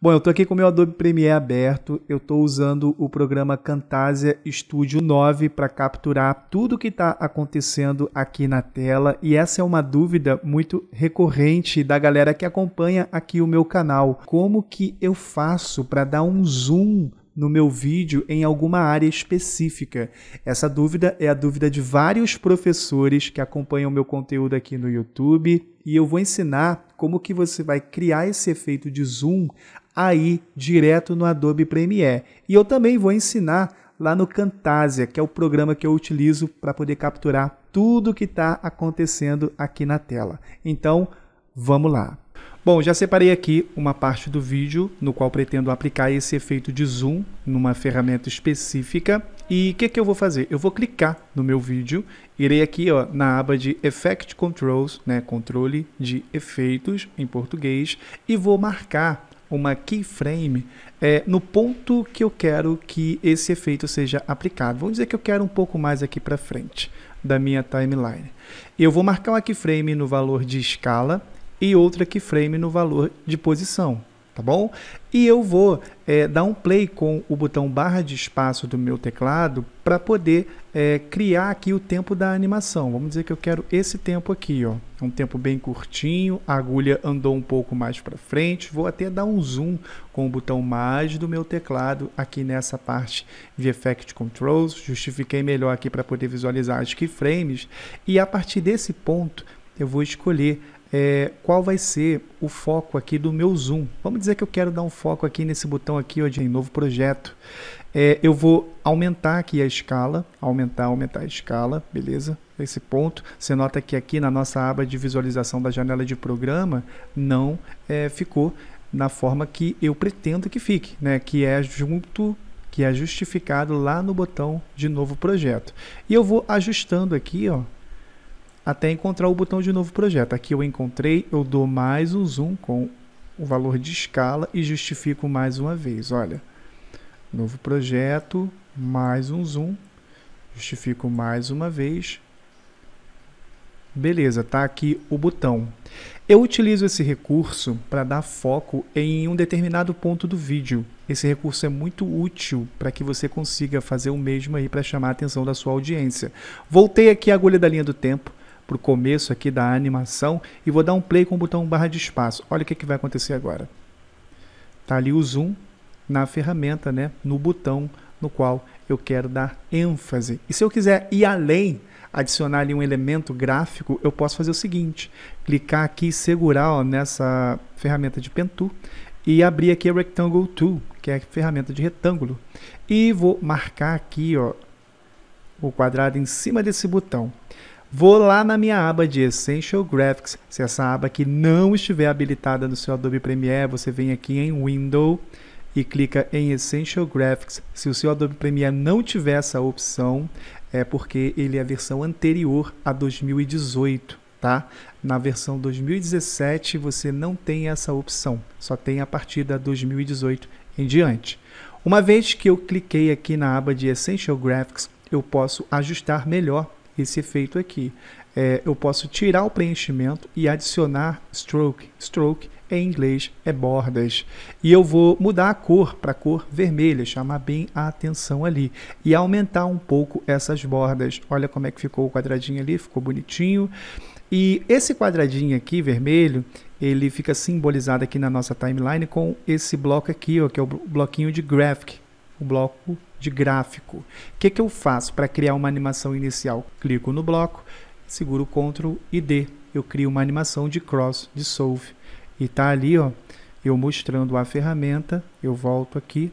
Bom, eu estou aqui com o meu Adobe Premiere aberto, eu estou usando o programa Camtasia Studio 9 para capturar tudo o que está acontecendo aqui na tela e essa é uma dúvida muito recorrente da galera que acompanha aqui o meu canal. Como que eu faço para dar um zoom no meu vídeo em alguma área específica? Essa dúvida é a dúvida de vários professores que acompanham o meu conteúdo aqui no YouTube e eu vou ensinar como que você vai criar esse efeito de zoom aí direto no Adobe Premiere. E eu também vou ensinar lá no Camtasia, que é o programa que eu utilizo para poder capturar tudo que está acontecendo aqui na tela. Então, vamos lá. Bom, já separei aqui uma parte do vídeo no qual pretendo aplicar esse efeito de zoom numa ferramenta específica. E o que, que eu vou fazer? Eu vou clicar no meu vídeo, irei aqui ó, na aba de Effect Controls, né, controle de efeitos em português, e vou marcar uma keyframe é, no ponto que eu quero que esse efeito seja aplicado. Vamos dizer que eu quero um pouco mais aqui para frente da minha timeline. Eu vou marcar uma keyframe no valor de escala e outra keyframe no valor de posição tá bom? E eu vou é, dar um play com o botão barra de espaço do meu teclado para poder é, criar aqui o tempo da animação. Vamos dizer que eu quero esse tempo aqui, ó. É um tempo bem curtinho, a agulha andou um pouco mais para frente. Vou até dar um zoom com o botão mais do meu teclado aqui nessa parte de Effect Controls. Justifiquei melhor aqui para poder visualizar as keyframes. E a partir desse ponto, eu vou escolher é, qual vai ser o foco aqui do meu zoom. Vamos dizer que eu quero dar um foco aqui nesse botão aqui hoje em novo projeto. É, eu vou aumentar aqui a escala, aumentar, aumentar a escala, beleza? Esse ponto, você nota que aqui na nossa aba de visualização da janela de programa não é, ficou na forma que eu pretendo que fique, né? Que é junto que é justificado lá no botão de novo projeto. E eu vou ajustando aqui, ó, até encontrar o botão de novo projeto. Aqui eu encontrei, eu dou mais um zoom com o valor de escala e justifico mais uma vez. Olha, novo projeto, mais um zoom, justifico mais uma vez. Beleza, tá aqui o botão. Eu utilizo esse recurso para dar foco em um determinado ponto do vídeo. Esse recurso é muito útil para que você consiga fazer o mesmo aí para chamar a atenção da sua audiência. Voltei aqui a agulha da linha do tempo para o começo aqui da animação e vou dar um play com o botão barra de espaço. Olha o que, que vai acontecer agora. Está ali o zoom na ferramenta, né? no botão no qual eu quero dar ênfase. E se eu quiser ir além, adicionar ali um elemento gráfico, eu posso fazer o seguinte, clicar aqui e segurar ó, nessa ferramenta de Pen e abrir aqui a Rectangle Tool, que é a ferramenta de retângulo. E vou marcar aqui ó, o quadrado em cima desse botão. Vou lá na minha aba de Essential Graphics. Se essa aba aqui não estiver habilitada no seu Adobe Premiere, você vem aqui em Window e clica em Essential Graphics. Se o seu Adobe Premiere não tiver essa opção, é porque ele é a versão anterior a 2018, tá? Na versão 2017 você não tem essa opção, só tem a partir da 2018 em diante. Uma vez que eu cliquei aqui na aba de Essential Graphics, eu posso ajustar melhor esse efeito aqui. É, eu posso tirar o preenchimento e adicionar stroke. Stroke em inglês é bordas. E eu vou mudar a cor para cor vermelha, chamar bem a atenção ali e aumentar um pouco essas bordas. Olha como é que ficou o quadradinho ali, ficou bonitinho. E esse quadradinho aqui vermelho, ele fica simbolizado aqui na nossa timeline com esse bloco aqui, ó, que é o bloquinho de graphic, o bloco de gráfico. O que, que eu faço para criar uma animação inicial? Clico no bloco, seguro Ctrl e D. Eu crio uma animação de cross dissolve. E tá ali, ó, eu mostrando a ferramenta, eu volto aqui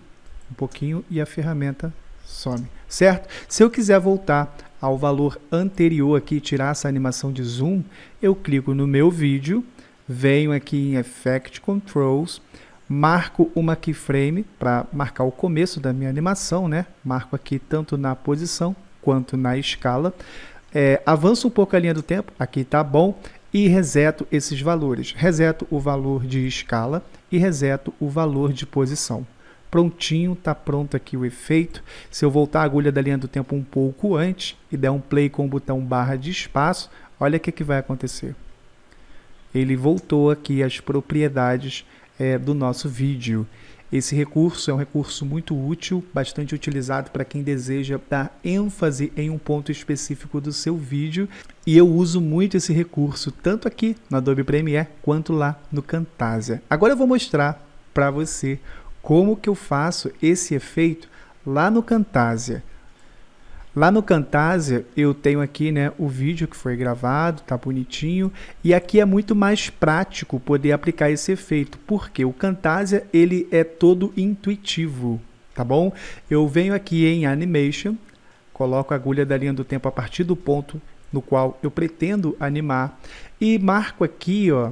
um pouquinho e a ferramenta some, certo? Se eu quiser voltar ao valor anterior aqui, tirar essa animação de zoom, eu clico no meu vídeo, venho aqui em Effect Controls, marco uma keyframe para marcar o começo da minha animação, né? Marco aqui tanto na posição quanto na escala. É, avanço um pouco a linha do tempo, aqui tá bom, e reseto esses valores. Reseto o valor de escala e reseto o valor de posição. Prontinho, tá pronto aqui o efeito. Se eu voltar a agulha da linha do tempo um pouco antes e der um play com o botão barra de espaço, olha o que, que vai acontecer. Ele voltou aqui as propriedades é, do nosso vídeo. Esse recurso é um recurso muito útil, bastante utilizado para quem deseja dar ênfase em um ponto específico do seu vídeo. E eu uso muito esse recurso, tanto aqui no Adobe Premiere quanto lá no Camtasia. Agora eu vou mostrar para você como que eu faço esse efeito lá no Camtasia. Lá no Camtasia, eu tenho aqui né, o vídeo que foi gravado, tá bonitinho. E aqui é muito mais prático poder aplicar esse efeito, porque o Camtasia ele é todo intuitivo, tá bom? Eu venho aqui em Animation, coloco a agulha da linha do tempo a partir do ponto no qual eu pretendo animar e marco aqui, ó,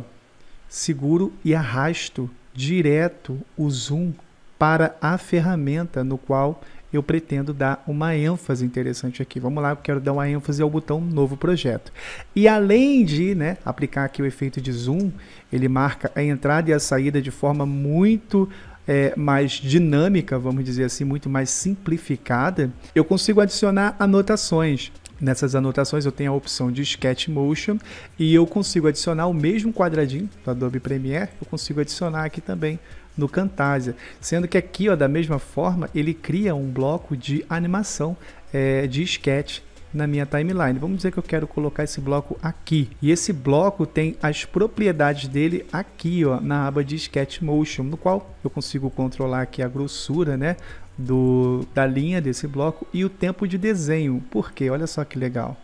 seguro e arrasto direto o zoom para a ferramenta no qual eu pretendo dar uma ênfase interessante aqui. Vamos lá, eu quero dar uma ênfase ao botão novo projeto. E além de né, aplicar aqui o efeito de zoom, ele marca a entrada e a saída de forma muito é, mais dinâmica, vamos dizer assim, muito mais simplificada, eu consigo adicionar anotações. Nessas anotações eu tenho a opção de Sketch Motion e eu consigo adicionar o mesmo quadradinho do Adobe Premiere, eu consigo adicionar aqui também no Camtasia. Sendo que aqui, ó, da mesma forma, ele cria um bloco de animação é, de sketch na minha timeline. Vamos dizer que eu quero colocar esse bloco aqui. E esse bloco tem as propriedades dele aqui, ó, na aba de Sketch Motion, no qual eu consigo controlar aqui a grossura, né, do da linha desse bloco e o tempo de desenho. Por quê? Olha só que legal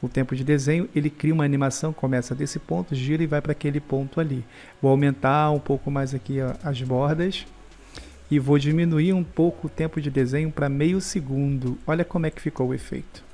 o tempo de desenho, ele cria uma animação, começa desse ponto, gira e vai para aquele ponto ali. Vou aumentar um pouco mais aqui ó, as bordas e vou diminuir um pouco o tempo de desenho para meio segundo. Olha como é que ficou o efeito.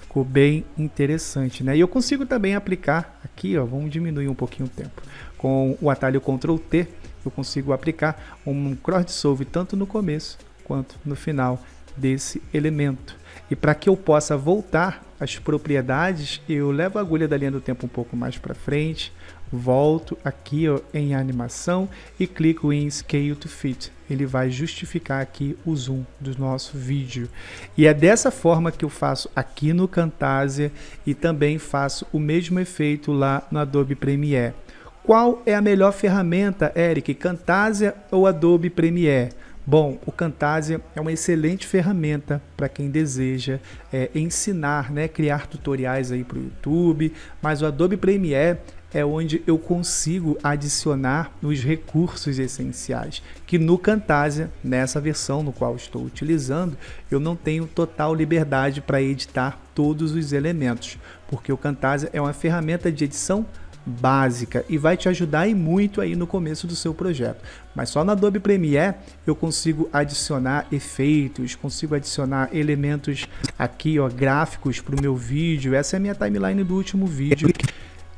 Ficou bem interessante, né? E eu consigo também aplicar aqui, ó, vamos diminuir um pouquinho o tempo. Com o atalho Ctrl T, eu consigo aplicar um cross dissolve tanto no começo quanto no final desse elemento. E para que eu possa voltar às propriedades, eu levo a agulha da linha do tempo um pouco mais para frente, volto aqui ó, em animação e clico em Scale to Fit. Ele vai justificar aqui o zoom do nosso vídeo. E é dessa forma que eu faço aqui no Camtasia e também faço o mesmo efeito lá no Adobe Premiere. Qual é a melhor ferramenta, Eric? Camtasia ou Adobe Premiere? Bom, o Camtasia é uma excelente ferramenta para quem deseja é, ensinar, né, criar tutoriais aí para o YouTube, mas o Adobe Premiere é onde eu consigo adicionar os recursos essenciais, que no Camtasia, nessa versão no qual estou utilizando, eu não tenho total liberdade para editar todos os elementos, porque o Camtasia é uma ferramenta de edição básica e vai te ajudar e muito aí no começo do seu projeto. Mas só na Adobe Premiere eu consigo adicionar efeitos, consigo adicionar elementos aqui, ó, gráficos para o meu vídeo. Essa é a minha timeline do último vídeo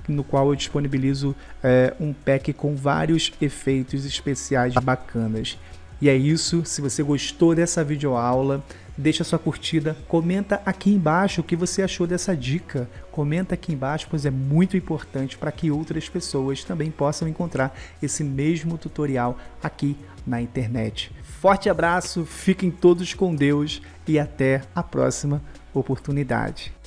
no qual eu disponibilizo é, um pack com vários efeitos especiais bacanas. E é isso, se você gostou dessa videoaula, deixa sua curtida, comenta aqui embaixo o que você achou dessa dica. Comenta aqui embaixo, pois é muito importante para que outras pessoas também possam encontrar esse mesmo tutorial aqui na internet. Forte abraço, fiquem todos com Deus e até a próxima oportunidade.